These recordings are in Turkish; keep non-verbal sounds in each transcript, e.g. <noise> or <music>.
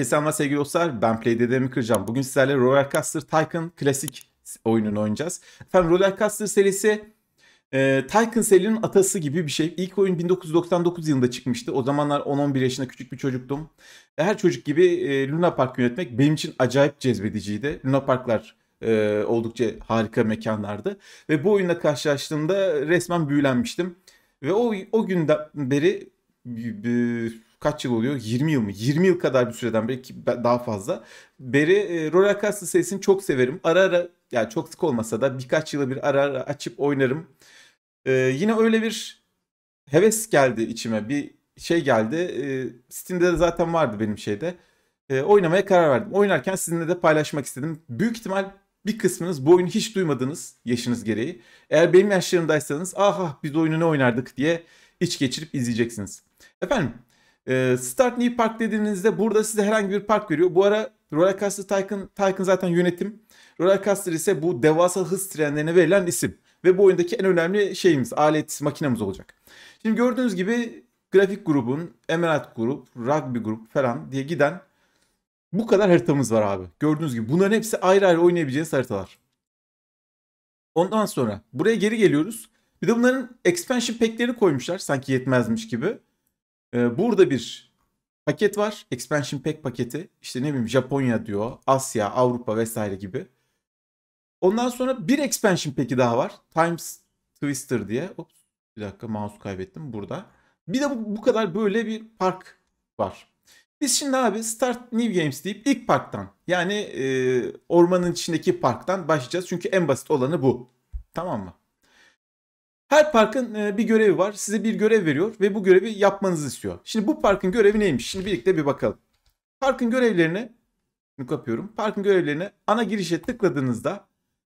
Herkese selamlar sevgili dostlar. Ben PlayDD'mi kıracağım. Bugün sizlerle Roller Rollercoaster Tycoon klasik oyununu oynayacağız. Efendim Roller Rollercoaster serisi e, Tycoon serinin atası gibi bir şey. İlk oyun 1999 yılında çıkmıştı. O zamanlar 10-11 yaşında küçük bir çocuktum. E, her çocuk gibi e, Luna Park yönetmek benim için acayip cezbediciydi. Luna Parklar e, oldukça harika mekanlardı. Ve bu oyunla karşılaştığımda resmen büyülenmiştim. Ve o, o günden beri e, kaç yıl oluyor? 20 yıl mı? 20 yıl kadar bir süreden belki daha fazla. Beri e, Roller Coaster serisini çok severim. Ara ara yani çok sık olmasa da birkaç yıla bir ara ara açıp oynarım. E, yine öyle bir heves geldi içime. Bir şey geldi. E, Steam'de de zaten vardı benim şeyde. E, oynamaya karar verdim. Oynarken sizinle de paylaşmak istedim. Büyük ihtimal bir kısmınız bu oyunu hiç duymadınız yaşınız gereği. Eğer benim yaşlarımdaysanız aha ah, biz oyunu ne oynardık diye iç geçirip izleyeceksiniz. Efendim ee, Start New Park dediğinizde burada size herhangi bir park veriyor. Bu ara Rollercoaster Tycoon, Tycoon zaten yönetim. Rollercoaster ise bu devasa hız trenlerine verilen isim. Ve bu oyundaki en önemli şeyimiz, alet, makinemiz olacak. Şimdi gördüğünüz gibi grafik grubun, Emerald grup, rugby grup falan diye giden bu kadar haritamız var abi. Gördüğünüz gibi bunların hepsi ayrı ayrı oynayabileceğiniz haritalar. Ondan sonra buraya geri geliyoruz. Bir de bunların expansion pack'leri koymuşlar sanki yetmezmiş gibi. Ee, burada bir paket var. Expansion Pack paketi. İşte ne bileyim Japonya diyor, Asya, Avrupa vesaire gibi. Ondan sonra bir expansion pack'i daha var. Times Twister diye. Ops, bir dakika mouse kaybettim burada. Bir de bu, bu kadar böyle bir park var. Biz şimdi abi Start New Games deyip ilk parktan yani e, ormanın içindeki parktan başlayacağız. Çünkü en basit olanı bu. Tamam mı? Her parkın e, bir görevi var. Size bir görev veriyor ve bu görevi yapmanızı istiyor. Şimdi bu parkın görevi neymiş? Şimdi birlikte bir bakalım. Parkın görevlerine kapıyorum. Parkın görevlerini ana girişe tıkladığınızda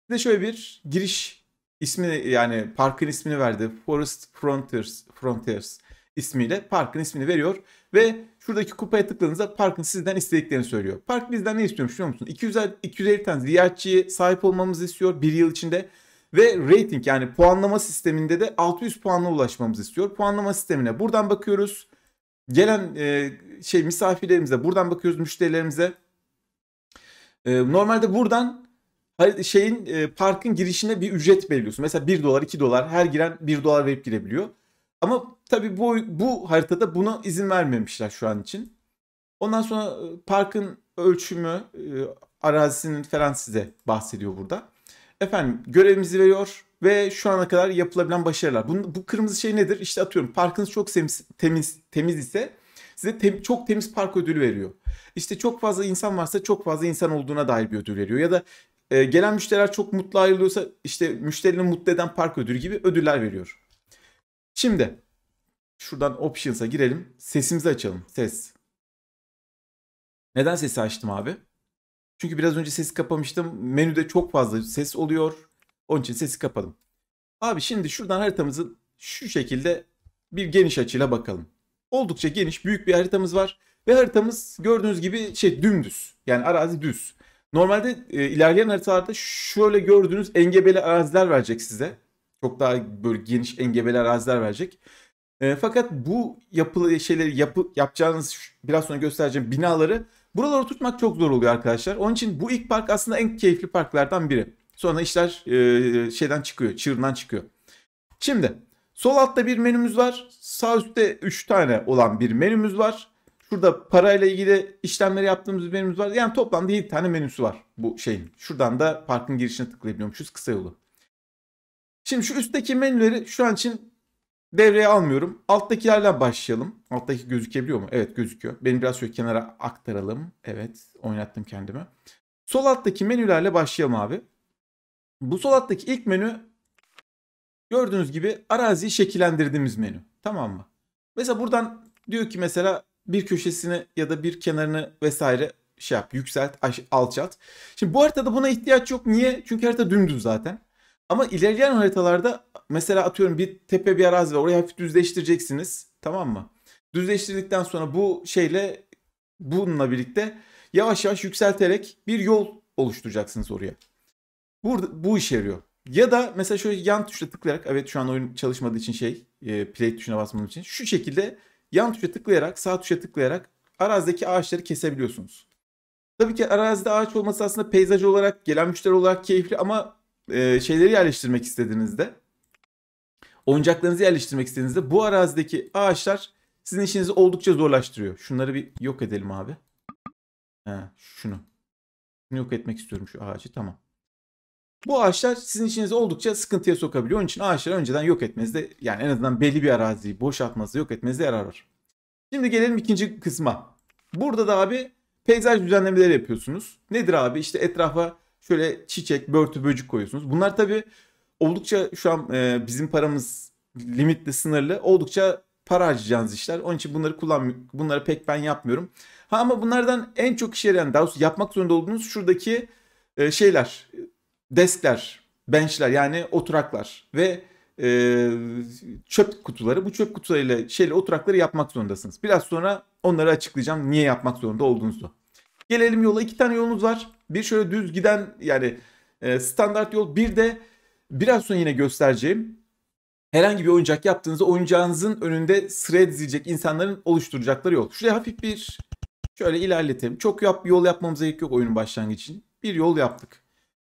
size şöyle bir giriş ismi yani parkın ismini verdi. Forest Frontiers, Frontiers ismiyle parkın ismini veriyor ve şuradaki kupaya tıkladığınızda parkın sizden istediklerini söylüyor. Park bizden ne istiyormuş biliyor musun? 200 250 tane ziyaretçiye sahip olmamızı istiyor bir yıl içinde ve rating yani puanlama sisteminde de 600 puanla ulaşmamızı istiyor. Puanlama sistemine buradan bakıyoruz. Gelen e, şey misafirlerimize buradan bakıyoruz müşterilerimize. E, normalde buradan şeyin e, parkın girişine bir ücret belirliyorsun. Mesela 1 dolar 2 dolar her giren 1 dolar verip girebiliyor. Ama tabii bu, bu haritada buna izin vermemişler şu an için. Ondan sonra e, parkın ölçümü, e, arazisinin falan size bahsediyor burada efendim görevimizi veriyor ve şu ana kadar yapılabilen başarılar. Bunu, bu kırmızı şey nedir? İşte atıyorum parkınız çok temiz, temiz, temiz ise size tem, çok temiz park ödülü veriyor. İşte çok fazla insan varsa çok fazla insan olduğuna dair bir ödül veriyor. Ya da e, gelen müşteriler çok mutlu ayrılıyorsa işte müşterinin mutlu eden park ödülü gibi ödüller veriyor. Şimdi şuradan options'a girelim. Sesimizi açalım. Ses. Neden sesi açtım abi? Çünkü biraz önce sesi kapamıştım. Menüde çok fazla ses oluyor. Onun için sesi kapadım. Abi şimdi şuradan haritamızı şu şekilde bir geniş açıyla bakalım. Oldukça geniş büyük bir haritamız var. Ve haritamız gördüğünüz gibi şey dümdüz. Yani arazi düz. Normalde e, ilerleyen haritalarda şöyle gördüğünüz engebeli araziler verecek size. Çok daha böyle geniş engebeli araziler verecek. E, fakat bu yapılı şeyleri yapı, yapacağınız biraz sonra göstereceğim binaları Buraları tutmak çok zor oluyor arkadaşlar. Onun için bu ilk park aslında en keyifli parklardan biri. Sonra işler e, şeyden çıkıyor, çığırından çıkıyor. Şimdi sol altta bir menümüz var. Sağ üstte 3 tane olan bir menümüz var. Şurada parayla ilgili işlemleri yaptığımız bir menümüz var. Yani toplamda 7 tane menüsü var bu şeyin. Şuradan da parkın girişine tıklayabiliyormuşuz kısa yolu. Şimdi şu üstteki menüleri şu an için Devreye almıyorum. Alttakilerden başlayalım. Alttaki gözükebiliyor mu? Evet gözüküyor. Beni biraz şöyle kenara aktaralım. Evet oynattım kendimi. Sol alttaki menülerle başlayalım abi. Bu sol alttaki ilk menü gördüğünüz gibi araziyi şekillendirdiğimiz menü. Tamam mı? Mesela buradan diyor ki mesela bir köşesini ya da bir kenarını vesaire şey yap yükselt alçalt. Şimdi bu haritada buna ihtiyaç yok. Niye? Çünkü harita dümdüz zaten. Ama ilerleyen haritalarda mesela atıyorum bir tepe bir arazi var. Orayı hafif düzleştireceksiniz. Tamam mı? Düzleştirdikten sonra bu şeyle bununla birlikte yavaş yavaş yükselterek bir yol oluşturacaksınız oraya. Burada bu işe yarıyor. Ya da mesela şöyle yan tuşa tıklayarak evet şu an oyun çalışmadığı için şey e, play tuşuna basmanın için şu şekilde yan tuşa tıklayarak sağ tuşa tıklayarak arazideki ağaçları kesebiliyorsunuz. Tabii ki arazide ağaç olması aslında peyzaj olarak gelen müşteri olarak keyifli ama e, şeyleri yerleştirmek istediğinizde, oyuncaklarınızı yerleştirmek istediğinizde bu arazideki ağaçlar sizin işinizi oldukça zorlaştırıyor. Şunları bir yok edelim abi. He, şunu. Şunu yok etmek istiyorum şu ağacı. Tamam. Bu ağaçlar sizin işinizi oldukça sıkıntıya sokabiliyor. Onun için ağaçları önceden yok etmenizde yani en azından belli bir araziyi boşaltmanızda yok etmenizde yarar var. Şimdi gelelim ikinci kısma. Burada da abi peyzaj düzenlemeleri yapıyorsunuz. Nedir abi? İşte etrafa Şöyle çiçek, börtü, böcük koyuyorsunuz. Bunlar tabii oldukça şu an e, bizim paramız limitli, sınırlı. Oldukça para harcayacağınız işler. Onun için bunları kullanmıyorum, bunları pek ben yapmıyorum. Ha ama bunlardan en çok işe yarayan, daha doğrusu yapmak zorunda olduğunuz şuradaki e, şeyler, deskler, benchler yani oturaklar ve e, çöp kutuları. Bu çöp kutularıyla şeyle oturakları yapmak zorundasınız. Biraz sonra onları açıklayacağım niye yapmak zorunda olduğunuzu. Gelelim yola. iki tane yolunuz var. Bir şöyle düz giden yani e, standart yol. Bir de biraz sonra yine göstereceğim. Herhangi bir oyuncak yaptığınızda oyuncağınızın önünde sıra dizilecek insanların oluşturacakları yol. Şuraya hafif bir şöyle ilerletelim. Çok yap, yol yapmamıza gerek yok oyunun başlangıcı için. Bir yol yaptık.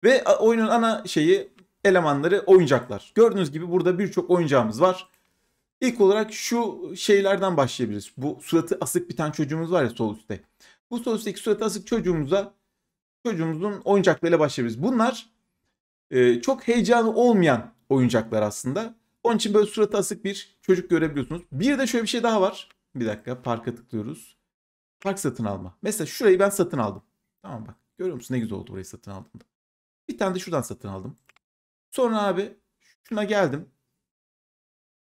Ve oyunun ana şeyi elemanları oyuncaklar. Gördüğünüz gibi burada birçok oyuncağımız var. İlk olarak şu şeylerden başlayabiliriz. Bu suratı asık biten çocuğumuz var ya sol üstte. Bu sonuçtaki suratı asık çocuğumuza çocuğumuzun oyuncaklarıyla başlayabiliriz. Bunlar e, çok heyecanı olmayan oyuncaklar aslında. Onun için böyle suratı asık bir çocuk görebiliyorsunuz. Bir de şöyle bir şey daha var. Bir dakika parka tıklıyoruz. Park satın alma. Mesela şurayı ben satın aldım. Tamam bak görüyor musun ne güzel oldu burayı satın aldım. Bir tane de şuradan satın aldım. Sonra abi şuna geldim.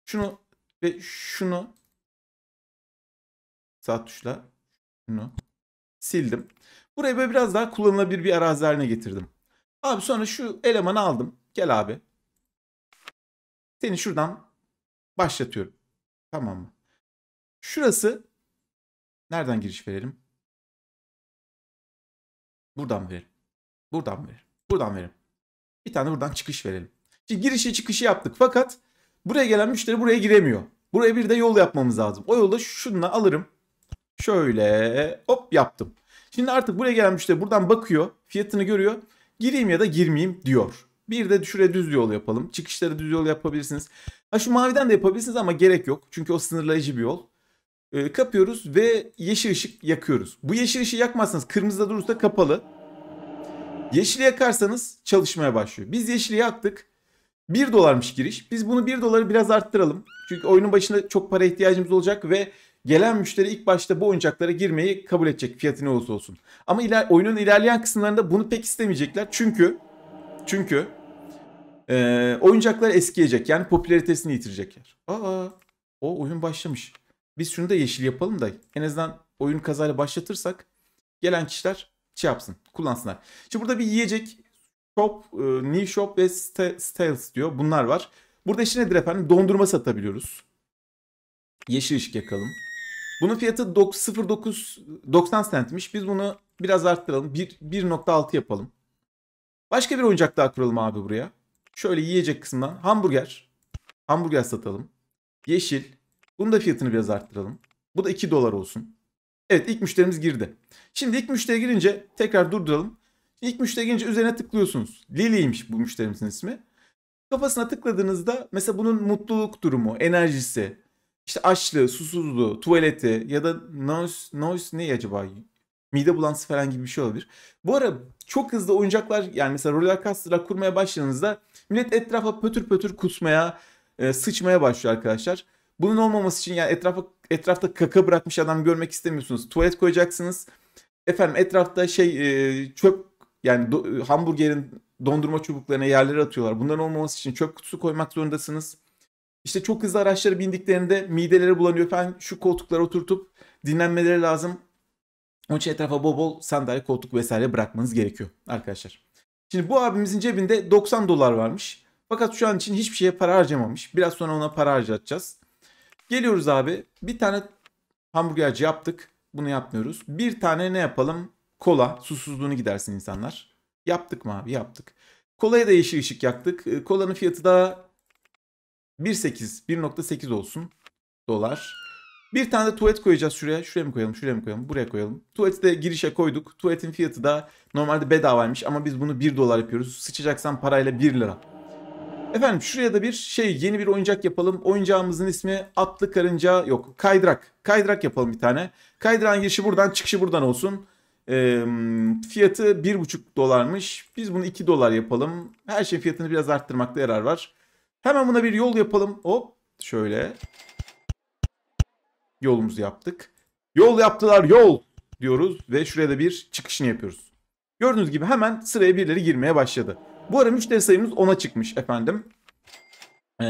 Şunu ve şunu saat tuşla şunu sildim. Burayı böyle biraz daha kullanılabilir bir arazi haline getirdim. Abi sonra şu elemanı aldım. Gel abi. Seni şuradan başlatıyorum. Tamam mı? Şurası nereden giriş verelim? Buradan verelim. Buradan verelim. Buradan verelim. Bir tane buradan çıkış verelim. Şimdi girişi çıkışı yaptık fakat buraya gelen müşteri buraya giremiyor. Buraya bir de yol yapmamız lazım. O yolda şununla alırım. Şöyle hop yaptım. Şimdi artık buraya gelen müşteri buradan bakıyor. Fiyatını görüyor. Gireyim ya da girmeyeyim diyor. Bir de şuraya düz yol yapalım. Çıkışları düz yol yapabilirsiniz. Ha şu maviden de yapabilirsiniz ama gerek yok. Çünkü o sınırlayıcı bir yol. E, kapıyoruz ve yeşil ışık yakıyoruz. Bu yeşil ışığı yakmazsanız kırmızıda durursa kapalı. Yeşili yakarsanız çalışmaya başlıyor. Biz yeşili yaktık. 1 dolarmış giriş. Biz bunu 1 doları biraz arttıralım. Çünkü oyunun başında çok para ihtiyacımız olacak ve gelen müşteri ilk başta bu oyuncaklara girmeyi kabul edecek fiyatı ne olursa olsun. Ama iler, oyunun ilerleyen kısımlarında bunu pek istemeyecekler. Çünkü çünkü e, oyuncaklar eskiyecek. Yani popülaritesini yitirecekler. Aa o oyun başlamış. Biz şunu da yeşil yapalım da en azından oyun kazayla başlatırsak gelen kişiler şey yapsın, kullansınlar. Şimdi burada bir yiyecek shop, e, new shop ve sales diyor. Bunlar var. Burada işte nedir efendim? Dondurma satabiliyoruz. Yeşil ışık yakalım. Bunun fiyatı 0.9 90 centmiş. Biz bunu biraz arttıralım. 1.6 yapalım. Başka bir oyuncak daha kuralım abi buraya. Şöyle yiyecek kısmından hamburger. Hamburger satalım. Yeşil. Bunun da fiyatını biraz arttıralım. Bu da 2 dolar olsun. Evet ilk müşterimiz girdi. Şimdi ilk müşteri girince tekrar durduralım. İlk müşteri girince üzerine tıklıyorsunuz. Lili'ymiş bu müşterimizin ismi. Kafasına tıkladığınızda mesela bunun mutluluk durumu, enerjisi, işte açlığı, susuzluğu, tuvaleti ya da noise, noise ne acaba? Mide bulantısı falan gibi bir şey olabilir. Bu ara çok hızlı oyuncaklar yani mesela roller coaster'lar kurmaya başladığınızda millet etrafa pötür pötür kusmaya, e, sıçmaya başlıyor arkadaşlar. Bunun olmaması için yani etrafa, etrafta kaka bırakmış adam görmek istemiyorsunuz. Tuvalet koyacaksınız. Efendim etrafta şey e, çöp yani do, e, hamburgerin dondurma çubuklarına yerlere atıyorlar. Bunların olmaması için çöp kutusu koymak zorundasınız. İşte çok hızlı araçlara bindiklerinde mideleri bulanıyor falan şu koltuklara oturtup dinlenmeleri lazım. Onun için etrafa bol bol sandalye, koltuk vesaire bırakmanız gerekiyor arkadaşlar. Şimdi bu abimizin cebinde 90 dolar varmış. Fakat şu an için hiçbir şeye para harcamamış. Biraz sonra ona para harcatacağız. Geliyoruz abi. Bir tane hamburgerci yaptık. Bunu yapmıyoruz. Bir tane ne yapalım? Kola. Susuzluğunu gidersin insanlar. Yaptık mı abi? Yaptık. Kolaya da yeşil ışık yaktık. Ee, kolanın fiyatı da 1.8 1.8 olsun dolar. Bir tane de tuvalet koyacağız şuraya. Şuraya mı koyalım? Şuraya mı koyalım? Buraya koyalım. Tuvaleti de girişe koyduk. Tuvaletin fiyatı da normalde bedavaymış ama biz bunu 1 dolar yapıyoruz. Sıçacaksan parayla 1 lira. Efendim şuraya da bir şey yeni bir oyuncak yapalım. Oyuncağımızın ismi atlı karınca yok kaydırak. Kaydırak yapalım bir tane. Kaydıran girişi buradan çıkışı buradan olsun. E, fiyatı 1,5 dolarmış. Biz bunu 2 dolar yapalım. Her şey fiyatını biraz arttırmakta yarar var. Hemen buna bir yol yapalım. Hop şöyle. Yolumuzu yaptık. Yol yaptılar yol diyoruz ve şuraya da bir çıkışını yapıyoruz. Gördüğünüz gibi hemen sıraya birileri girmeye başladı. Bu ara müşteri sayımız 10'a çıkmış efendim. Ee,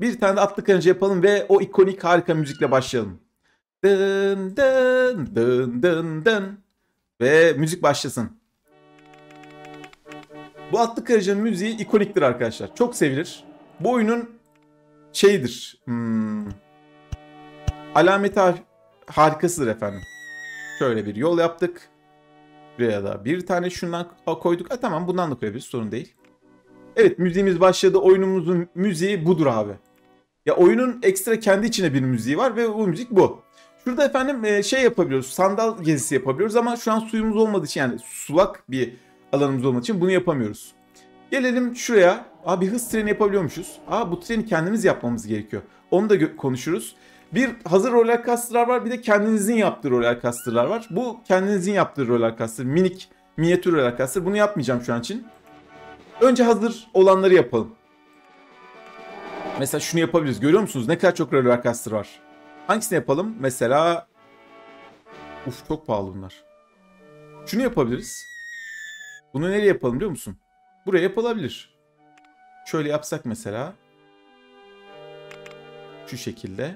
bir tane de atlı karınca yapalım ve o ikonik harika müzikle başlayalım. Dın dın dın dın dın. Ve müzik başlasın. Bu atlı karıcanın müziği ikoniktir arkadaşlar. Çok sevilir. Bu oyunun şeyidir. Hmm, alameti har harikasıdır efendim. Şöyle bir yol yaptık. Buraya da bir tane şundan koyduk. Ha, e, tamam bundan da koyabiliriz sorun değil. Evet müziğimiz başladı. Oyunumuzun müziği budur abi. Ya oyunun ekstra kendi içine bir müziği var ve bu müzik bu. Şurada efendim e, şey yapabiliyoruz. Sandal gezisi yapabiliyoruz ama şu an suyumuz olmadığı için yani sulak bir alanımız olmadığı için bunu yapamıyoruz. Gelelim şuraya. bir hız treni yapabiliyormuşuz. Aa bu treni kendimiz yapmamız gerekiyor. Onu da konuşuruz. Bir hazır roller coaster'lar var bir de kendinizin yaptığı roller coaster'lar var. Bu kendinizin yaptığı roller coaster minik minyatür roller coaster. Bunu yapmayacağım şu an için. Önce hazır olanları yapalım. Mesela şunu yapabiliriz. Görüyor musunuz? Ne kadar çok roller coaster var. Hangisini yapalım? Mesela... Uf çok pahalı bunlar. Şunu yapabiliriz. Bunu nereye yapalım biliyor musun? Buraya yapılabilir. Şöyle yapsak mesela. Şu şekilde.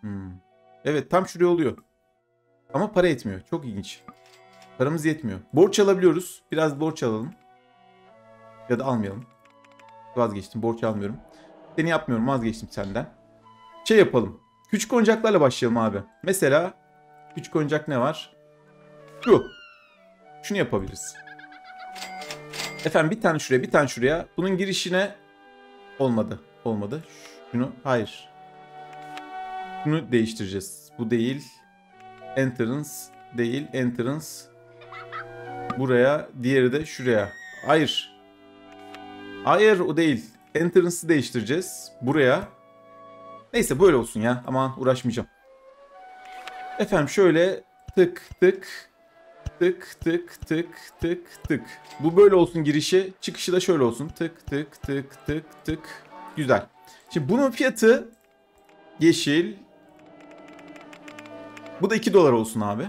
Hmm. Evet tam şuraya oluyor. Ama para yetmiyor. Çok ilginç. Paramız yetmiyor. Borç alabiliyoruz. Biraz borç alalım. Ya da almayalım. Vazgeçtim. Borç almıyorum. Seni yapmıyorum. Vazgeçtim senden. Şey yapalım. Küçük oyuncaklarla başlayalım abi. Mesela küçük oyuncak ne var? Şu. Şunu yapabiliriz. Efendim bir tane şuraya bir tane şuraya. Bunun girişine olmadı. Olmadı. Şunu hayır. Bunu değiştireceğiz. Bu değil. Entrance değil. Entrance buraya. Diğeri de şuraya. Hayır. Hayır o değil. Entrance'ı değiştireceğiz. Buraya. Neyse böyle olsun ya. Aman uğraşmayacağım. Efendim şöyle tık tık Tık tık tık tık tık. Bu böyle olsun girişi. Çıkışı da şöyle olsun. Tık tık tık tık tık. Güzel. Şimdi bunun fiyatı yeşil. Bu da 2 dolar olsun abi.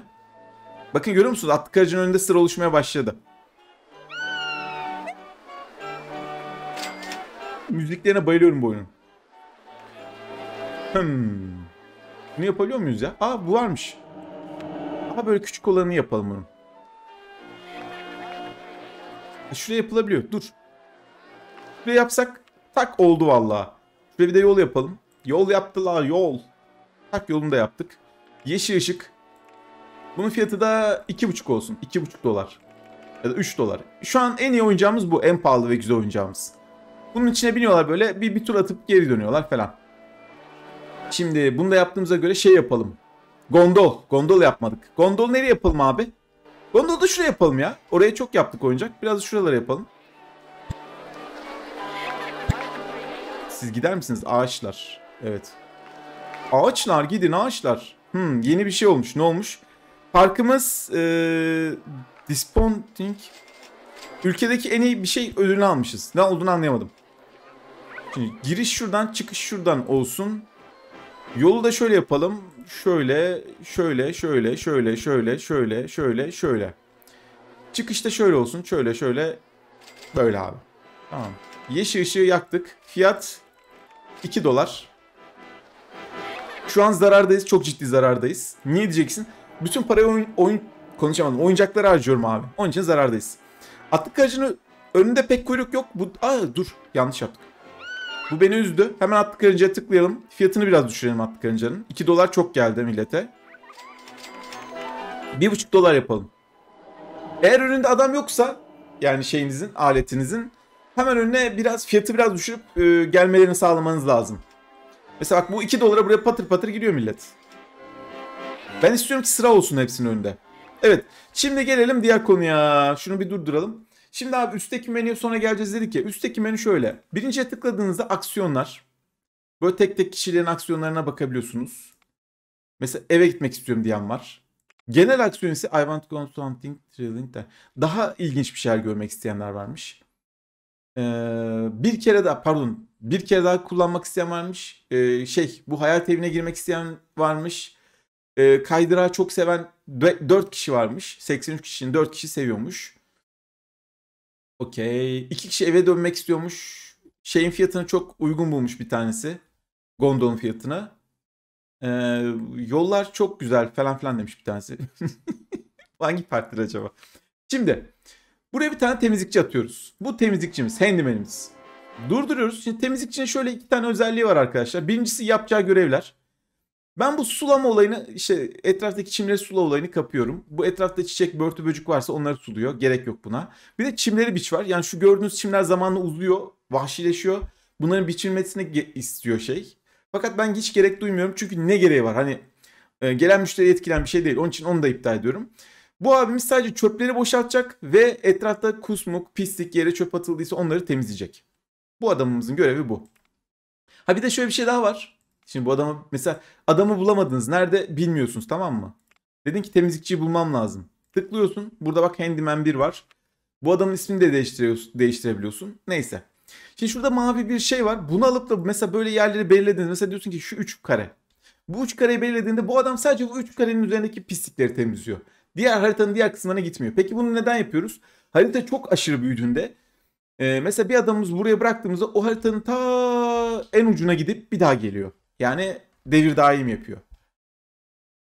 Bakın görüyor musunuz? Atlı karacın önünde sıra oluşmaya başladı. Müziklerine bayılıyorum bu oyunun. Hmm. Bunu yapabiliyor muyuz ya? Aa bu varmış. Aa böyle küçük olanı yapalım bunun. Şuraya yapılabiliyor. Dur. Şuraya yapsak tak oldu valla. Şuraya bir de yol yapalım. Yol yaptılar yol. Tak yolunu da yaptık. Yeşil ışık. Bunun fiyatı da 2,5 olsun. 2,5 dolar. Ya da 3 dolar. Şu an en iyi oyuncağımız bu. En pahalı ve güzel oyuncağımız. Bunun içine biniyorlar böyle bir, bir tur atıp geri dönüyorlar falan. Şimdi bunu da yaptığımıza göre şey yapalım. Gondol. Gondol yapmadık. Gondol nereye yapalım abi? Gondola da şuraya yapalım ya. Oraya çok yaptık oyuncak. Biraz da şuralara yapalım. Siz gider misiniz? Ağaçlar. Evet. Ağaçlar gidin ağaçlar. Hmm, yeni bir şey olmuş. Ne olmuş? Parkımız ee, Disponting Ülkedeki en iyi bir şey ödülünü almışız. Ne olduğunu anlayamadım. Şimdi giriş şuradan çıkış şuradan olsun. Yolu da şöyle yapalım. Şöyle, şöyle, şöyle, şöyle, şöyle, şöyle, şöyle, şöyle. Çıkışta şöyle olsun. Şöyle, şöyle. Böyle abi. Tamam. Yeşil ışığı yaktık. Fiyat 2 dolar. Şu an zarardayız. Çok ciddi zarardayız. Niye diyeceksin? Bütün parayı oyun, oyun konuşamadım. Oyuncakları harcıyorum abi. Onun için zarardayız. Atlık aracının önünde pek kuyruk yok. Bu, aa, dur yanlış yaptık. Bu beni üzdü. Hemen atlı karıncaya tıklayalım. Fiyatını biraz düşürelim atlı karıncanın. 2 dolar çok geldi millete. 1,5 dolar yapalım. Eğer önünde adam yoksa yani şeyinizin, aletinizin hemen önüne biraz fiyatı biraz düşürüp e, gelmelerini sağlamanız lazım. Mesela bak bu 2 dolara buraya patır patır giriyor millet. Ben istiyorum ki sıra olsun hepsinin önünde. Evet. Şimdi gelelim diğer konuya. Şunu bir durduralım. Şimdi abi üstteki menüye sonra geleceğiz dedik ya. Üstteki menü şöyle. Birinciye tıkladığınızda aksiyonlar. Böyle tek tek kişilerin aksiyonlarına bakabiliyorsunuz. Mesela eve gitmek istiyorum diyen var. Genel aksiyon ise I want to go something thrilling Daha ilginç bir şeyler görmek isteyenler varmış. Ee, bir kere daha pardon bir kere daha kullanmak isteyen varmış. Ee, şey bu hayal evine girmek isteyen varmış. Ee, kaydırağı çok seven 4 kişi varmış. 83 kişinin 4 kişi seviyormuş. Okey. İki kişi eve dönmek istiyormuş. Şeyin fiyatını çok uygun bulmuş bir tanesi. Gondon'un fiyatına. Ee, yollar çok güzel falan filan demiş bir tanesi. <laughs> Hangi partidir acaba? Şimdi buraya bir tane temizlikçi atıyoruz. Bu temizlikçimiz, handymanimiz. Durduruyoruz. Şimdi temizlikçinin şöyle iki tane özelliği var arkadaşlar. Birincisi yapacağı görevler. Ben bu sulama olayını işte etraftaki çimleri sula olayını kapıyorum. Bu etrafta çiçek, börtü böcük varsa onları suluyor. Gerek yok buna. Bir de çimleri biç var. Yani şu gördüğünüz çimler zamanla uzuyor, vahşileşiyor. Bunların biçilmesini istiyor şey. Fakat ben hiç gerek duymuyorum. Çünkü ne gereği var? Hani e, gelen müşteri etkilen bir şey değil. Onun için onu da iptal ediyorum. Bu abimiz sadece çöpleri boşaltacak ve etrafta kusmuk, pislik yere çöp atıldıysa onları temizleyecek. Bu adamımızın görevi bu. Ha bir de şöyle bir şey daha var. Şimdi bu adamı mesela adamı bulamadınız. Nerede bilmiyorsunuz tamam mı? Dedin ki temizlikçiyi bulmam lazım. Tıklıyorsun. Burada bak Handyman 1 var. Bu adamın ismini de değiştiriyorsun, değiştirebiliyorsun. Neyse. Şimdi şurada mavi bir şey var. Bunu alıp da mesela böyle yerleri belirlediniz. Mesela diyorsun ki şu 3 kare. Bu 3 kareyi belirlediğinde bu adam sadece bu 3 karenin üzerindeki pislikleri temizliyor. Diğer haritanın diğer kısımlarına gitmiyor. Peki bunu neden yapıyoruz? Harita çok aşırı büyüdüğünde e, mesela bir adamımız buraya bıraktığımızda o haritanın ta en ucuna gidip bir daha geliyor. Yani devir daim yapıyor.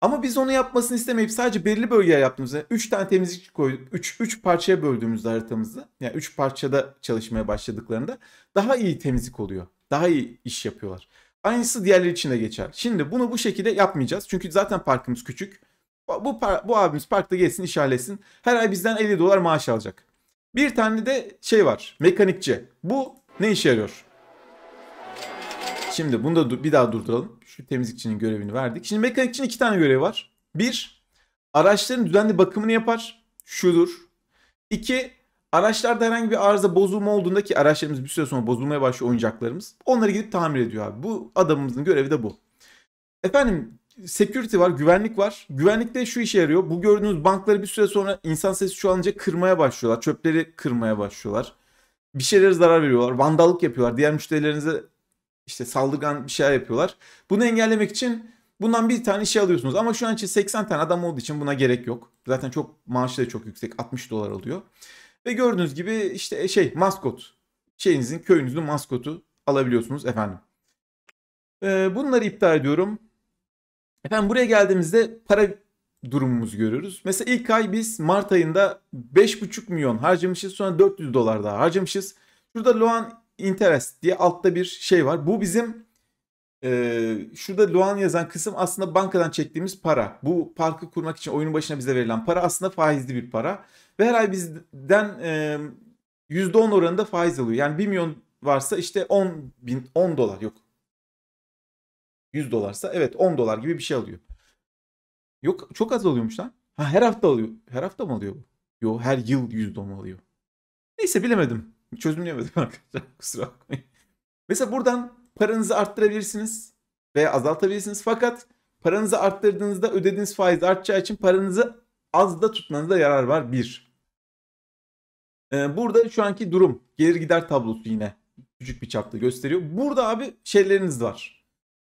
Ama biz onu yapmasını istemeyip sadece belirli bölgeye yaptığımızda 3 tane temizlikçi koyduk. 3, 3 parçaya böldüğümüzde haritamızı yani 3 parçada çalışmaya başladıklarında daha iyi temizlik oluyor. Daha iyi iş yapıyorlar. Aynısı diğerleri için de geçer. Şimdi bunu bu şekilde yapmayacağız. Çünkü zaten parkımız küçük. Bu, bu abimiz parkta gelsin iş halletsin. Her ay bizden 50 dolar maaş alacak. Bir tane de şey var. Mekanikçi. Bu ne işe yarıyor? Şimdi bunu da bir daha durduralım. Şu temizlikçinin görevini verdik. Şimdi mekanikçinin iki tane görevi var. Bir, araçların düzenli bakımını yapar. Şudur. İki, araçlarda herhangi bir arıza bozulma olduğunda ki araçlarımız bir süre sonra bozulmaya başlıyor oyuncaklarımız. Onları gidip tamir ediyor abi. Bu adamımızın görevi de bu. Efendim security var, güvenlik var. Güvenlik de şu işe yarıyor. Bu gördüğünüz bankları bir süre sonra insan sesi çoğalınca kırmaya başlıyorlar. Çöpleri kırmaya başlıyorlar. Bir şeylere zarar veriyorlar. Vandallık yapıyorlar. Diğer müşterilerinize işte saldırgan bir şeyler yapıyorlar. Bunu engellemek için bundan bir tane şey alıyorsunuz. Ama şu an için 80 tane adam olduğu için buna gerek yok. Zaten çok maaşı da çok yüksek 60 dolar alıyor. Ve gördüğünüz gibi işte e, şey maskot. Şeyinizin köyünüzün maskotu alabiliyorsunuz efendim. Ee, bunları iptal ediyorum. Efendim buraya geldiğimizde para durumumuzu görüyoruz. Mesela ilk ay biz Mart ayında 5,5 milyon harcamışız. Sonra 400 dolar daha harcamışız. Şurada Loan interest diye altta bir şey var. Bu bizim e, şurada Luan yazan kısım aslında bankadan çektiğimiz para. Bu parkı kurmak için oyunun başına bize verilen para aslında faizli bir para. Ve her ay bizden e, %10 oranında faiz alıyor. Yani 1 milyon varsa işte 10 bin 10 dolar yok. 100 dolarsa evet 10 dolar gibi bir şey alıyor. Yok çok az alıyormuş lan. Ha her hafta alıyor. Her hafta mı alıyor bu? Yo her yıl %10 alıyor. Neyse bilemedim. Çözümleyemedim <laughs> arkadaşlar kusura bakmayın. Mesela buradan paranızı arttırabilirsiniz veya azaltabilirsiniz. Fakat paranızı arttırdığınızda ödediğiniz faiz artacağı için paranızı az da tutmanızda yarar var. Bir. Ee, burada şu anki durum gelir gider tablosu yine küçük bir çapta gösteriyor. Burada abi şeyleriniz var.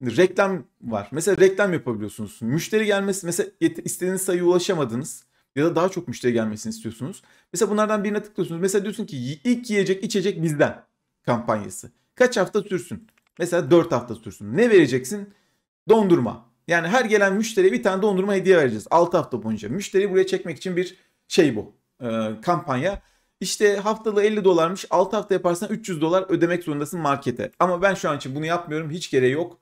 Reklam var. Mesela reklam yapabiliyorsunuz. Müşteri gelmesi mesela istediğiniz sayıya ulaşamadınız ya da daha çok müşteri gelmesini istiyorsunuz. Mesela bunlardan birine tıklıyorsunuz. Mesela diyorsun ki ilk yiyecek içecek bizden kampanyası. Kaç hafta sürsün? Mesela 4 hafta sürsün. Ne vereceksin? Dondurma. Yani her gelen müşteriye bir tane dondurma hediye vereceğiz 6 hafta boyunca. Müşteriyi buraya çekmek için bir şey bu. E, kampanya. İşte haftalığı 50 dolarmış. 6 hafta yaparsan 300 dolar ödemek zorundasın markete. Ama ben şu an için bunu yapmıyorum. Hiç gereği yok.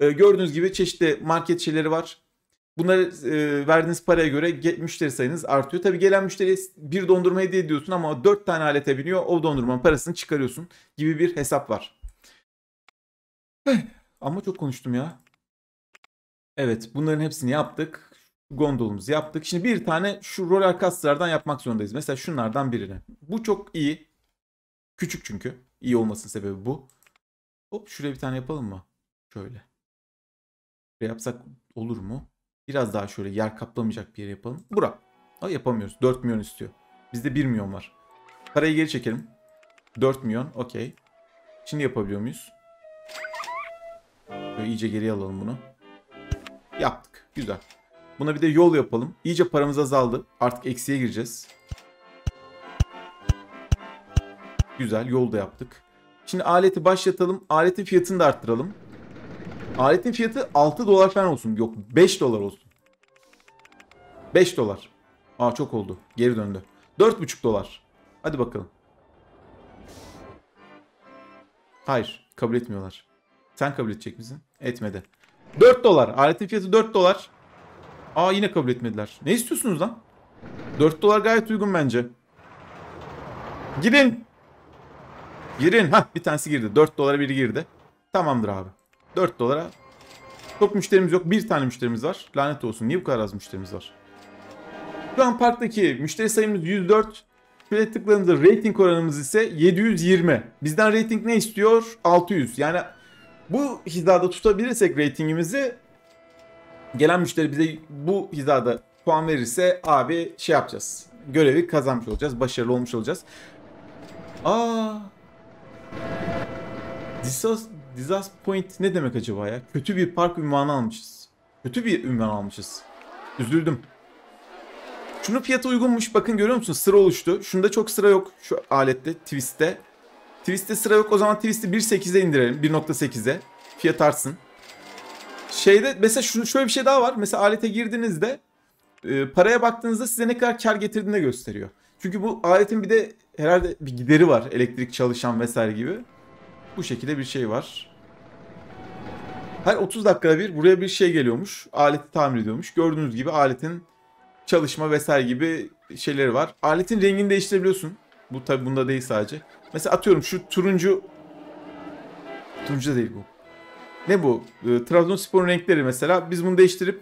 E, gördüğünüz gibi çeşitli market şeyleri var. Bunlara e, verdiğiniz paraya göre get, müşteri sayınız artıyor. Tabii gelen müşteriye bir dondurma hediye ediyorsun ama dört tane alete biniyor. O dondurmanın parasını çıkarıyorsun gibi bir hesap var. Eh, ama çok konuştum ya. Evet bunların hepsini yaptık. Gondolumuzu yaptık. Şimdi bir tane şu roller coaster'lardan yapmak zorundayız. Mesela şunlardan birini. Bu çok iyi. Küçük çünkü. İyi olmasının sebebi bu. Hop şuraya bir tane yapalım mı? Şöyle. Şöyle yapsak olur mu? Biraz daha şöyle yer kaplamayacak bir yere yapalım. Bura. Ha yapamıyoruz. 4 milyon istiyor. Bizde 1 milyon var. Parayı geri çekelim. 4 milyon. Okey. Şimdi yapabiliyor muyuz? Böyle iyice geriye alalım bunu. Yaptık. Güzel. Buna bir de yol yapalım. İyice paramız azaldı. Artık eksiye gireceğiz. Güzel. Yol da yaptık. Şimdi aleti başlatalım. Aletin fiyatını da arttıralım. Aletin fiyatı 6 dolar falan olsun. Yok 5 dolar olsun. 5 dolar. Aa çok oldu. Geri döndü. 4,5 dolar. Hadi bakalım. Hayır. Kabul etmiyorlar. Sen kabul edecek misin? Etmedi. 4 dolar. Aletin fiyatı 4 dolar. Aa yine kabul etmediler. Ne istiyorsunuz lan? 4 dolar gayet uygun bence. Girin. Girin. Hah bir tanesi girdi. 4 dolara biri girdi. Tamamdır abi. 4 dolara. Çok müşterimiz yok. Bir tane müşterimiz var. Lanet olsun. Niye bu kadar az müşterimiz var? Şu an parktaki müşteri sayımız 104. Şöyle tıkladığımızda rating oranımız ise 720. Bizden rating ne istiyor? 600. Yani bu hizada tutabilirsek ratingimizi gelen müşteri bize bu hizada puan verirse abi şey yapacağız. Görevi kazanmış olacağız. Başarılı olmuş olacağız. Aa. This Disaster Point ne demek acaba ya? Kötü bir park ünvanı almışız. Kötü bir ünvan almışız. Üzüldüm. Şunun fiyatı uygunmuş. Bakın görüyor musun? Sıra oluştu. Şunda çok sıra yok şu alette. Twist'te. Twist'te sıra yok. O zaman Twist'i 1.8'e indirelim. 1.8'e. Fiyat artsın. Şeyde mesela şunu şöyle bir şey daha var. Mesela alete girdiğinizde e, paraya baktığınızda size ne kadar kar getirdiğini de gösteriyor. Çünkü bu aletin bir de herhalde bir gideri var. Elektrik çalışan vesaire gibi. Bu şekilde bir şey var. Her 30 dakikada bir buraya bir şey geliyormuş. Aleti tamir ediyormuş. Gördüğünüz gibi aletin çalışma vesaire gibi şeyleri var. Aletin rengini değiştirebiliyorsun. Bu tabi bunda değil sadece. Mesela atıyorum şu turuncu turuncu değil bu. Ne bu? E, Trabzonspor'un renkleri mesela. Biz bunu değiştirip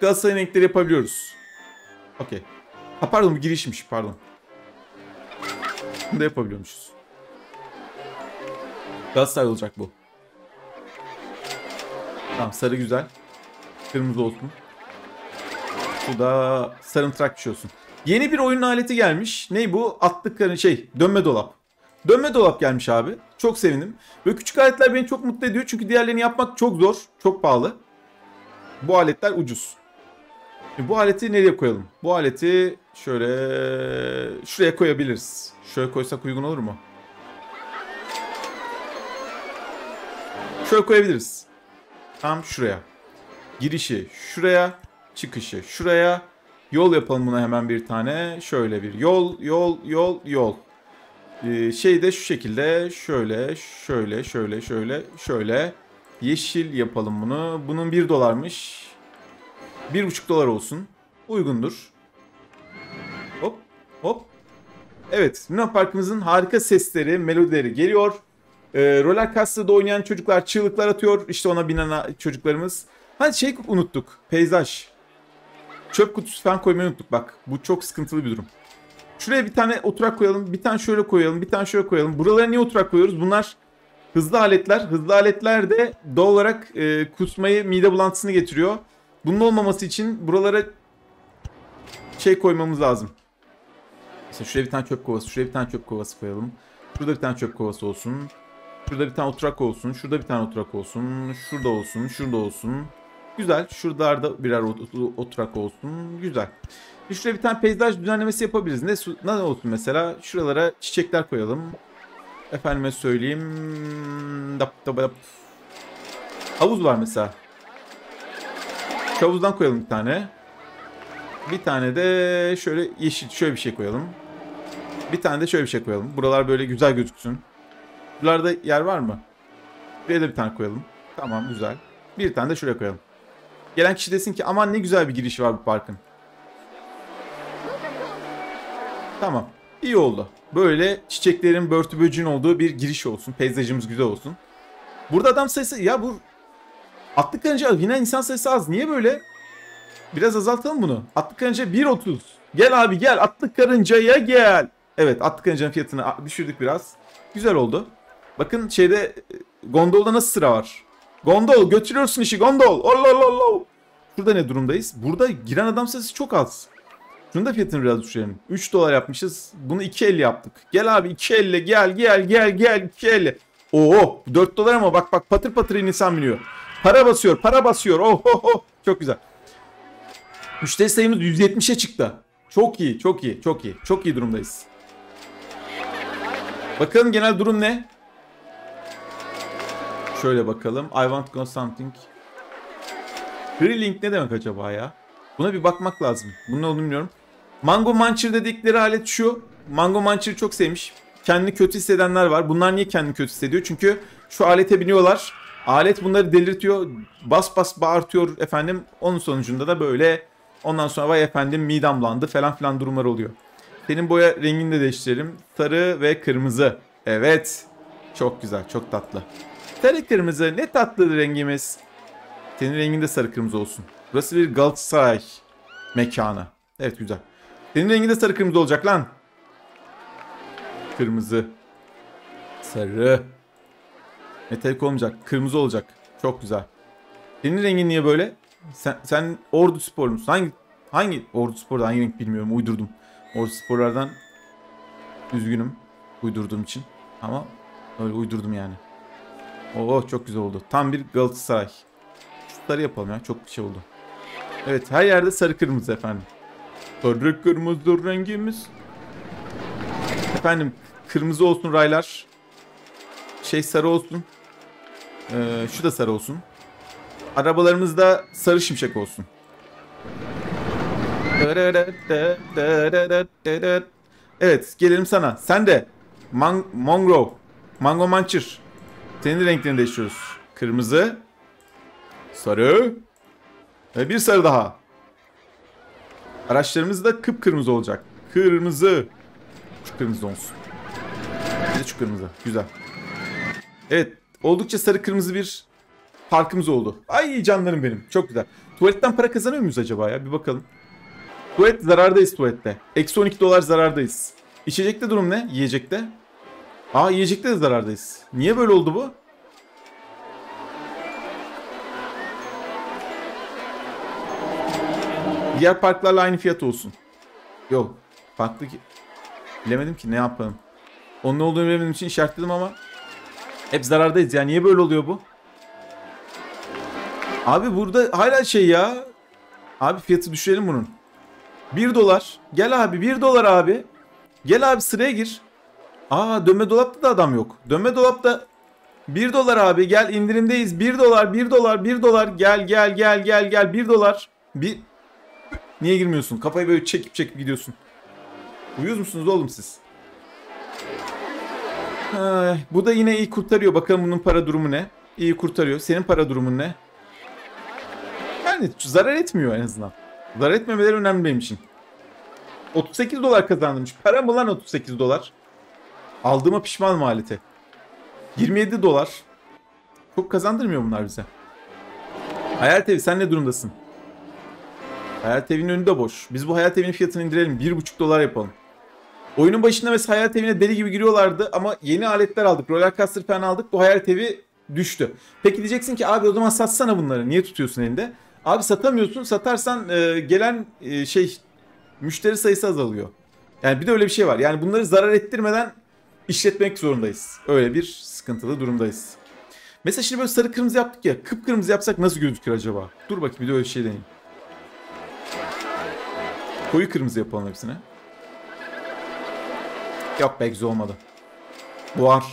Galatasaray'ın renkleri yapabiliyoruz. Okey. Ha pardon bu girişmiş pardon. Bunu da yapabiliyormuşuz. Galatasaray olacak bu. Tamam sarı güzel. Kırmızı olsun. Bu da sarımtırak düşüyorsun. Yeni bir oyun aleti gelmiş. Ney bu? Atlıkların şey dönme dolap. Dönme dolap gelmiş abi. Çok sevindim. Böyle küçük aletler beni çok mutlu ediyor. Çünkü diğerlerini yapmak çok zor. Çok pahalı. Bu aletler ucuz. Şimdi bu aleti nereye koyalım? Bu aleti şöyle şuraya koyabiliriz. Şöyle koysak uygun olur mu? Şöyle koyabiliriz. Tam şuraya. Girişi şuraya, çıkışı şuraya. Yol yapalım buna hemen bir tane. Şöyle bir yol, yol, yol, yol. Ee, şey de şu şekilde şöyle, şöyle, şöyle, şöyle, şöyle. Yeşil yapalım bunu. Bunun 1 dolarmış. 1,5 dolar olsun. Uygundur. Hop, hop. Evet, Luna Park'ımızın harika sesleri, melodileri geliyor. E, roller coaster'da oynayan çocuklar çığlıklar atıyor. İşte ona binen çocuklarımız. Hani şey unuttuk. Peyzaj. Çöp kutusu falan koymayı unuttuk bak. Bu çok sıkıntılı bir durum. Şuraya bir tane oturak koyalım. Bir tane şöyle koyalım. Bir tane şöyle koyalım. Buralara niye oturak koyuyoruz? Bunlar hızlı aletler. Hızlı aletler de doğal olarak e, kusmayı, mide bulantısını getiriyor. Bunun olmaması için buralara şey koymamız lazım. Mesela şuraya bir tane çöp kovası, şuraya bir tane çöp kovası koyalım. Şurada bir tane çöp kovası olsun. Şurada bir tane oturak olsun. Şurada bir tane oturak olsun. Şurada olsun. Şurada olsun. Güzel. Şuralarda birer oturak olsun. Güzel. E şuraya bir tane peyzaj düzenlemesi yapabiliriz. Ne, ne olsun mesela? Şuralara çiçekler koyalım. Efendime söyleyeyim. Dap, dap, dap. Havuz var mesela. Şu havuzdan koyalım bir tane. Bir tane de şöyle yeşil şöyle bir şey koyalım. Bir tane de şöyle bir şey koyalım. Buralar böyle güzel gözüksün. Buralarda yer var mı? Buraya da bir tane koyalım. Tamam güzel. Bir tane de şuraya koyalım. Gelen kişi desin ki aman ne güzel bir girişi var bu parkın. Tamam. İyi oldu. Böyle çiçeklerin, börtü böcüğün olduğu bir giriş olsun. Peyzajımız güzel olsun. Burada adam sayısı... Ya bu... Atlı karınca yine insan sayısı az. Niye böyle? Biraz azaltalım bunu. Atlı karınca 1.30. Gel abi gel. Atlı karıncaya gel. Evet atlı karıncanın fiyatını düşürdük biraz. Güzel oldu. Bakın şeyde gondolda nasıl sıra var. Gondol götürüyorsun işi gondol. Allah Allah Allah. Burada ne durumdayız? Burada giren adam sayısı çok az. Şunu da fiyatını biraz düşürelim. 3 dolar yapmışız. Bunu 2 el yaptık. Gel abi 2 elle gel gel gel gel 2 2.50. Oo 4 dolar ama bak bak patır patır insan biniyor. Para basıyor para basıyor. Oh oh oh. Çok güzel. Müşteri sayımız 170'e çıktı. Çok iyi çok iyi çok iyi. Çok iyi durumdayız. Bakın genel durum ne? Şöyle bakalım. I want go something. Free ne demek acaba ya? Buna bir bakmak lazım. Bunun ne olduğunu bilmiyorum. Mango Muncher dedikleri alet şu. Mango Muncher'ı çok sevmiş. Kendini kötü hissedenler var. Bunlar niye kendini kötü hissediyor? Çünkü şu alete biniyorlar. Alet bunları delirtiyor. Bas bas bağırtıyor efendim. Onun sonucunda da böyle ondan sonra vay efendim midamlandı bulandı falan filan durumlar oluyor. Senin boya rengini de değiştirelim. Sarı ve kırmızı. Evet. Çok güzel, çok tatlı. Kare kırmızı ne tatlı rengimiz. Senin renginde sarı kırmızı olsun. Burası bir Galatasaray mekanı. Evet güzel. Senin renginde sarı kırmızı olacak lan. Kırmızı. Sarı. Metalik olmayacak. Kırmızı olacak. Çok güzel. Senin rengin niye böyle? Sen, sen Ordu Spor musun? Hangi, hangi Ordu Spor'da hangi renk bilmiyorum. Uydurdum. Ordu Sporlardan üzgünüm. Uydurduğum için. Ama öyle uydurdum yani. Oh, oh çok güzel oldu. Tam bir Galatasaray. Sarı yapalım ya. Çok bir şey oldu. Evet her yerde sarı kırmızı efendim. Sarı kırmızı rengimiz. Efendim kırmızı olsun raylar. Şey sarı olsun. Ee, şu da sarı olsun. Arabalarımız da sarı şimşek olsun. Evet gelelim sana. Sen de. Man Mongrove. Mango Manchir. Tenin renklerini değiştiriyoruz. Kırmızı. Sarı. Ve bir sarı daha. Araçlarımız da kıpkırmızı olacak. Kırmızı. Şu kırmızı olsun. Bir de şu kırmızı. Güzel. Evet. Oldukça sarı kırmızı bir parkımız oldu. Ay canlarım benim. Çok güzel. Tuvaletten para kazanıyor muyuz acaba ya? Bir bakalım. Tuvalet zarardayız tuvalette. Eksi 12 dolar zarardayız. İçecekte durum ne? Yiyecekte? Aa yiyecekte de zarardayız. Niye böyle oldu bu? Diğer parklarla aynı fiyat olsun. Yok. Farklı ki. Bilemedim ki ne yapalım. Onun ne olduğunu bilemediğim için işaretledim ama hep zarardayız. ya niye böyle oluyor bu? Abi burada hala şey ya. Abi fiyatı düşürelim bunun. 1 dolar. Gel abi 1 dolar abi. Gel abi sıraya gir. Aa dönme dolapta da adam yok. Dönme dolapta 1 dolar abi gel indirimdeyiz. 1 dolar 1 dolar 1 dolar gel gel gel gel gel 1 dolar. Bir... Niye girmiyorsun? Kafayı böyle çekip çekip gidiyorsun. Uyuz musunuz oğlum siz? Ay, bu da yine iyi kurtarıyor. Bakalım bunun para durumu ne? İyi kurtarıyor. Senin para durumun ne? Yani zarar etmiyor en azından. Zarar etmemeleri önemli benim için. 38 dolar kazandırmış. Para mı lan 38 dolar? Aldığıma pişman maliyeti. 27 dolar. Çok kazandırmıyor bunlar bize. Hayal evi sen ne durumdasın? Hayal evinin önü de boş. Biz bu hayal evinin fiyatını indirelim. 1,5 dolar yapalım. Oyunun başında mesela hayal evine deli gibi giriyorlardı ama yeni aletler aldık. Roller coaster falan aldık. Bu hayal evi düştü. Peki diyeceksin ki abi o zaman satsana bunları. Niye tutuyorsun elinde? Abi satamıyorsun. Satarsan e, gelen e, şey müşteri sayısı azalıyor. Yani bir de öyle bir şey var. Yani bunları zarar ettirmeden işletmek zorundayız. Öyle bir sıkıntılı durumdayız. Mesela şimdi böyle sarı kırmızı yaptık ya. Kıpkırmızı yapsak nasıl gözükür acaba? Dur bakayım bir de öyle şey deneyim. Koyu kırmızı yapalım hepsine. Yok be güzel olmadı. Buhar.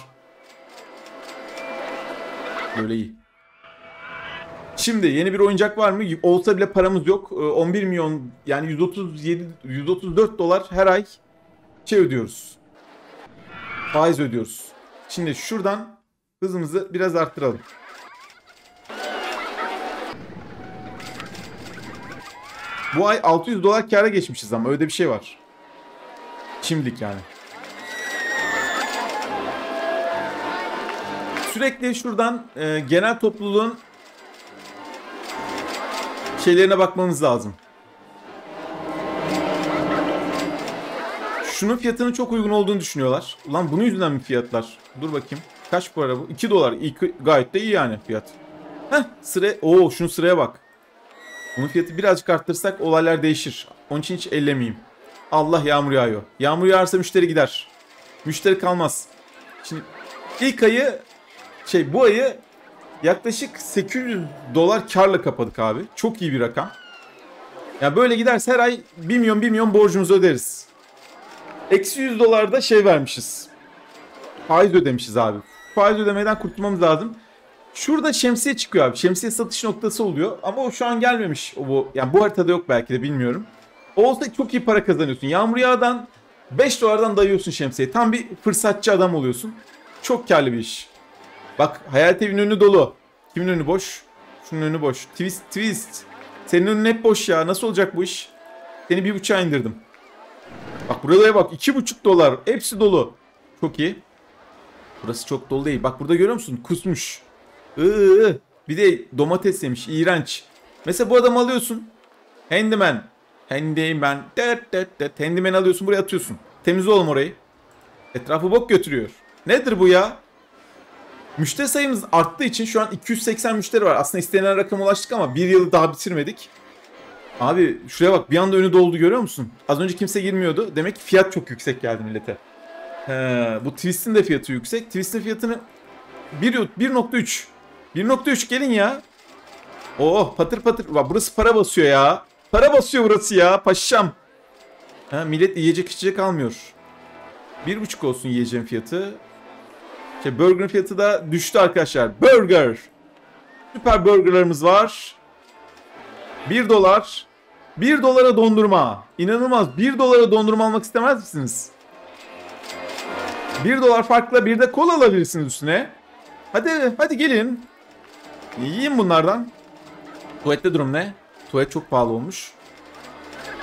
Böyle iyi. Şimdi yeni bir oyuncak var mı? Olsa bile paramız yok. 11 ee, milyon yani 137 134 dolar her ay şey ödüyoruz faiz ödüyoruz. Şimdi şuradan hızımızı biraz arttıralım. Bu ay 600 dolar kâra geçmişiz ama öyle bir şey var. Şimdilik yani. Sürekli şuradan e, genel topluluğun şeylerine bakmamız lazım. Şunun fiyatının çok uygun olduğunu düşünüyorlar. Ulan bunun yüzünden mi fiyatlar? Dur bakayım. Kaç para bu? 2 dolar. İyi, gayet de iyi yani fiyat. Heh sıra... Oo şunun sıraya bak. Bunun fiyatı birazcık arttırsak olaylar değişir. Onun için hiç ellemeyeyim. Allah yağmur yağıyor. Yağmur yağarsa müşteri gider. Müşteri kalmaz. Şimdi ilk ayı şey bu ayı yaklaşık 800 dolar karla kapadık abi. Çok iyi bir rakam. Ya yani böyle giderse her ay 1 milyon 1 milyon borcumuzu öderiz. Eksi 100 dolar da şey vermişiz. Faiz ödemişiz abi. Faiz ödemeden kurtulmamız lazım. Şurada şemsiye çıkıyor abi. Şemsiye satış noktası oluyor. Ama o şu an gelmemiş. O bu, yani bu haritada yok belki de bilmiyorum. Olsa çok iyi para kazanıyorsun. Yağmur yağdan 5 dolardan dayıyorsun şemsiyeyi. Tam bir fırsatçı adam oluyorsun. Çok karlı bir iş. Bak hayal evin önü dolu. Kimin önü boş? Şunun önü boş. Twist twist. Senin önün hep boş ya. Nasıl olacak bu iş? Seni bir buçuğa indirdim. Bak buraya bak. 2,5 dolar. Hepsi dolu. Çok iyi. Burası çok dolu değil. Bak burada görüyor musun? Kusmuş. Iıı. Bir de domates yemiş. İğrenç. Mesela bu adamı alıyorsun. Handyman. Handyman. Det det det. Handyman alıyorsun buraya atıyorsun. Temizle oğlum orayı. Etrafı bok götürüyor. Nedir bu ya? Müşteri sayımız arttığı için şu an 280 müşteri var. Aslında istenen rakama ulaştık ama bir yılı daha bitirmedik. Abi şuraya bak bir anda önü doldu görüyor musun? Az önce kimse girmiyordu. Demek ki fiyat çok yüksek geldi millete. He, bu Twist'in de fiyatı yüksek. Twist'in fiyatını 1.3 1.3 gelin ya. Oh patır patır. Bak, burası para basıyor ya. Para basıyor burası ya paşam. Ha, millet yiyecek içecek almıyor. 1.5 olsun yiyeceğin fiyatı. İşte burger'ın fiyatı da düştü arkadaşlar. Burger. Süper burgerlarımız var. 1 dolar. 1 dolara dondurma. İnanılmaz. 1 dolara dondurma almak istemez misiniz? 1 dolar farkla bir de kol alabilirsiniz üstüne. Hadi hadi gelin. Yiyin bunlardan. Tuvalette durum ne? Tuvalet çok pahalı olmuş.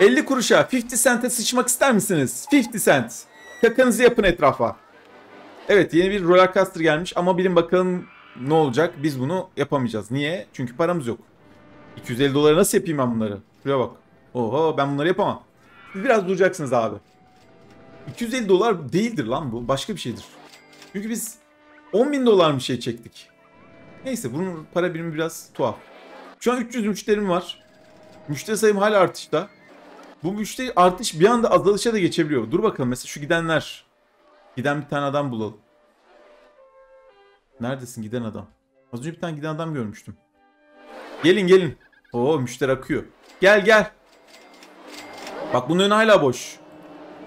50 kuruşa 50 cent'e sıçmak ister misiniz? 50 cent. Kakanızı yapın etrafa. Evet yeni bir roller coaster gelmiş ama bilin bakalım ne olacak? Biz bunu yapamayacağız. Niye? Çünkü paramız yok. 250 dolara nasıl yapayım ben bunları? Şuraya bak. Oho ben bunları yapamam. biraz duracaksınız abi. 250 dolar değildir lan bu. Başka bir şeydir. Çünkü biz 10.000 dolar bir şey çektik. Neyse bunun para birimi biraz tuhaf. Şu an 300 müşterim var. Müşteri sayım hala artışta. Bu müşteri artış bir anda azalışa da geçebiliyor. Dur bakalım mesela şu gidenler. Giden bir tane adam bulalım. Neredesin giden adam? Az önce bir tane giden adam görmüştüm. Gelin gelin. Oo müşteri akıyor. Gel gel. Bak bunun önü hala boş.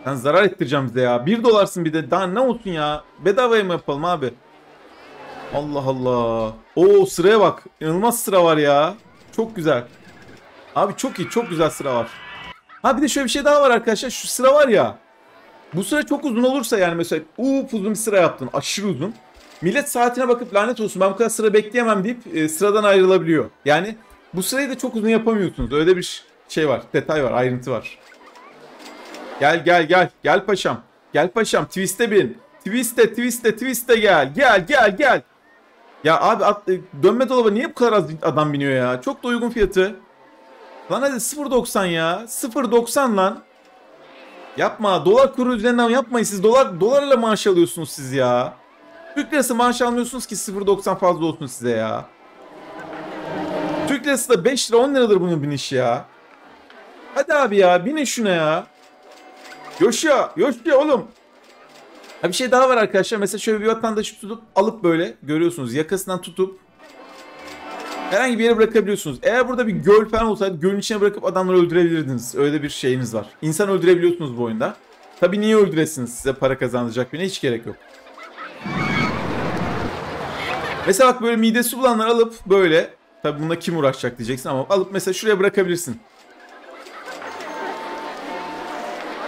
Sen zarar ettireceğim bize ya. 1 dolarsın bir de. Daha ne olsun ya. Bedavaya mı yapalım abi? Allah Allah. Oo sıraya bak. İnanılmaz sıra var ya. Çok güzel. Abi çok iyi. Çok güzel sıra var. Ha bir de şöyle bir şey daha var arkadaşlar. Şu sıra var ya. Bu sıra çok uzun olursa yani mesela uuu uzun bir sıra yaptın. Aşırı uzun. Millet saatine bakıp lanet olsun ben bu kadar sıra bekleyemem deyip e, sıradan ayrılabiliyor. Yani bu sırayı da çok uzun yapamıyorsunuz. Öyle bir şey var. Detay var. Ayrıntı var. Gel gel gel. Gel paşam. Gel paşam. Twist'e bin. Twist'e twist'e twist'e gel. Gel gel gel. Ya abi at, e, dönme dolaba niye bu kadar az adam biniyor ya? Çok da uygun fiyatı. Lan hadi 0.90 ya. 0.90 lan. Yapma. Dolar kuru üzerinden yapmayın siz. Dolar dolarla maaş alıyorsunuz siz ya. Türk lirası maaş almıyorsunuz ki 0.90 fazla olsun size ya. Türk lirası da 5 lira 10 liradır bunun biniş ya. Hadi abi ya binin şuna ya. Yoşya. Yoşya oğlum. Ha bir şey daha var arkadaşlar. Mesela şöyle bir vatandaşı tutup alıp böyle görüyorsunuz yakasından tutup herhangi bir yere bırakabiliyorsunuz. Eğer burada bir göl falan olsaydı gölün içine bırakıp adamları öldürebilirdiniz. Öyle bir şeyiniz var. İnsan öldürebiliyorsunuz bu oyunda. Tabi niye öldüresiniz size para kazandıracak birine hiç gerek yok. Mesela bak böyle midesi bulanları alıp böyle tabi bunda kim uğraşacak diyeceksin ama alıp mesela şuraya bırakabilirsin.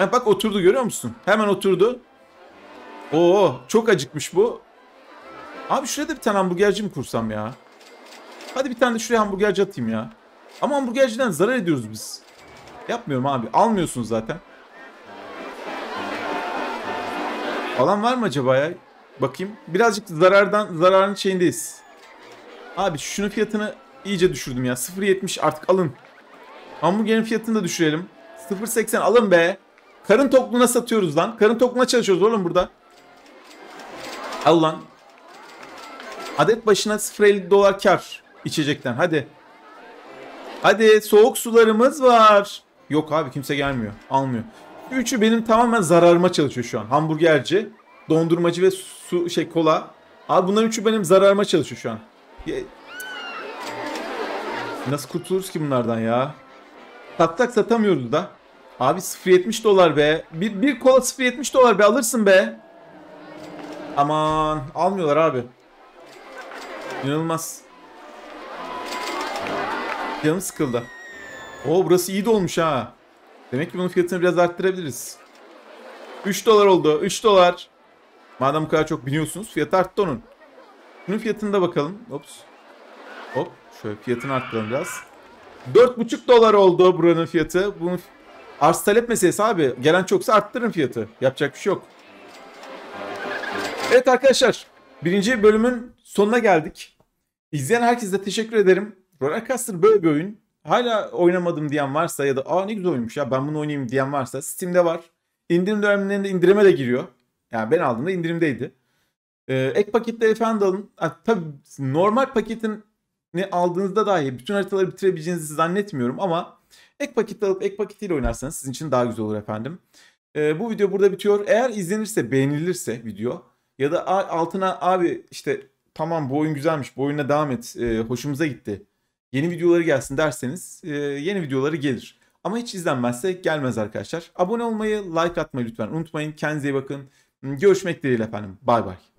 Ha, bak oturdu görüyor musun? Hemen oturdu. Oo çok acıkmış bu. Abi şurada bir tane hamburgerci mi kursam ya? Hadi bir tane de şuraya hamburgerci atayım ya. Ama hamburgerciden zarar ediyoruz biz. Yapmıyorum abi. Almıyorsun zaten. Alan var mı acaba ya? Bakayım. Birazcık zarardan zararın şeyindeyiz. Abi şunun fiyatını iyice düşürdüm ya. 0.70 artık alın. Hamburgerin fiyatını da düşürelim. 0.80 alın be. Karın tokluğuna satıyoruz lan. Karın tokluğuna çalışıyoruz oğlum burada. Al lan. Adet başına 0.50 dolar kar içecekten. Hadi. Hadi soğuk sularımız var. Yok abi kimse gelmiyor. Almıyor. Üçü benim tamamen zararıma çalışıyor şu an. Hamburgerci, dondurmacı ve su şey kola. Abi bunların üçü benim zararıma çalışıyor şu an. Nasıl kurtuluruz ki bunlardan ya? Tatlak satamıyoruz da. Abi 0.70 dolar be. Bir, bir kola 0.70 dolar be alırsın be. Aman almıyorlar abi. İnanılmaz. Canım sıkıldı. O, burası iyi de olmuş ha. Demek ki bunun fiyatını biraz arttırabiliriz. 3 dolar oldu. 3 dolar. Madem bu kadar çok biniyorsunuz fiyat arttı onun. Bunun fiyatını da bakalım. Ops. Hop. Şöyle fiyatını arttıralım biraz. 4,5 dolar oldu buranın fiyatı. Bunun Arz talep meselesi abi. Gelen çoksa arttırın fiyatı. Yapacak bir şey yok. Evet arkadaşlar. Birinci bölümün sonuna geldik. İzleyen herkese teşekkür ederim. Rollercoaster böyle bir oyun. Hala oynamadım diyen varsa ya da aa ne güzel oyunmuş ya ben bunu oynayayım diyen varsa Steam'de var. İndirim dönemlerinde indirime de giriyor. Yani ben aldığımda indirimdeydi. Ee, ek paketleri falan da alın. Yani, tabii normal paketini aldığınızda dahi bütün haritaları bitirebileceğinizi zannetmiyorum ama Ek paketle alıp ek paketiyle oynarsanız sizin için daha güzel olur efendim. E, bu video burada bitiyor. Eğer izlenirse beğenilirse video ya da altına abi işte tamam bu oyun güzelmiş bu oyuna devam et e, hoşumuza gitti yeni videoları gelsin derseniz e, yeni videoları gelir. Ama hiç izlenmezse gelmez arkadaşlar. Abone olmayı like atmayı lütfen unutmayın. Kendinize iyi bakın. Görüşmek dileğiyle efendim. Bay bay.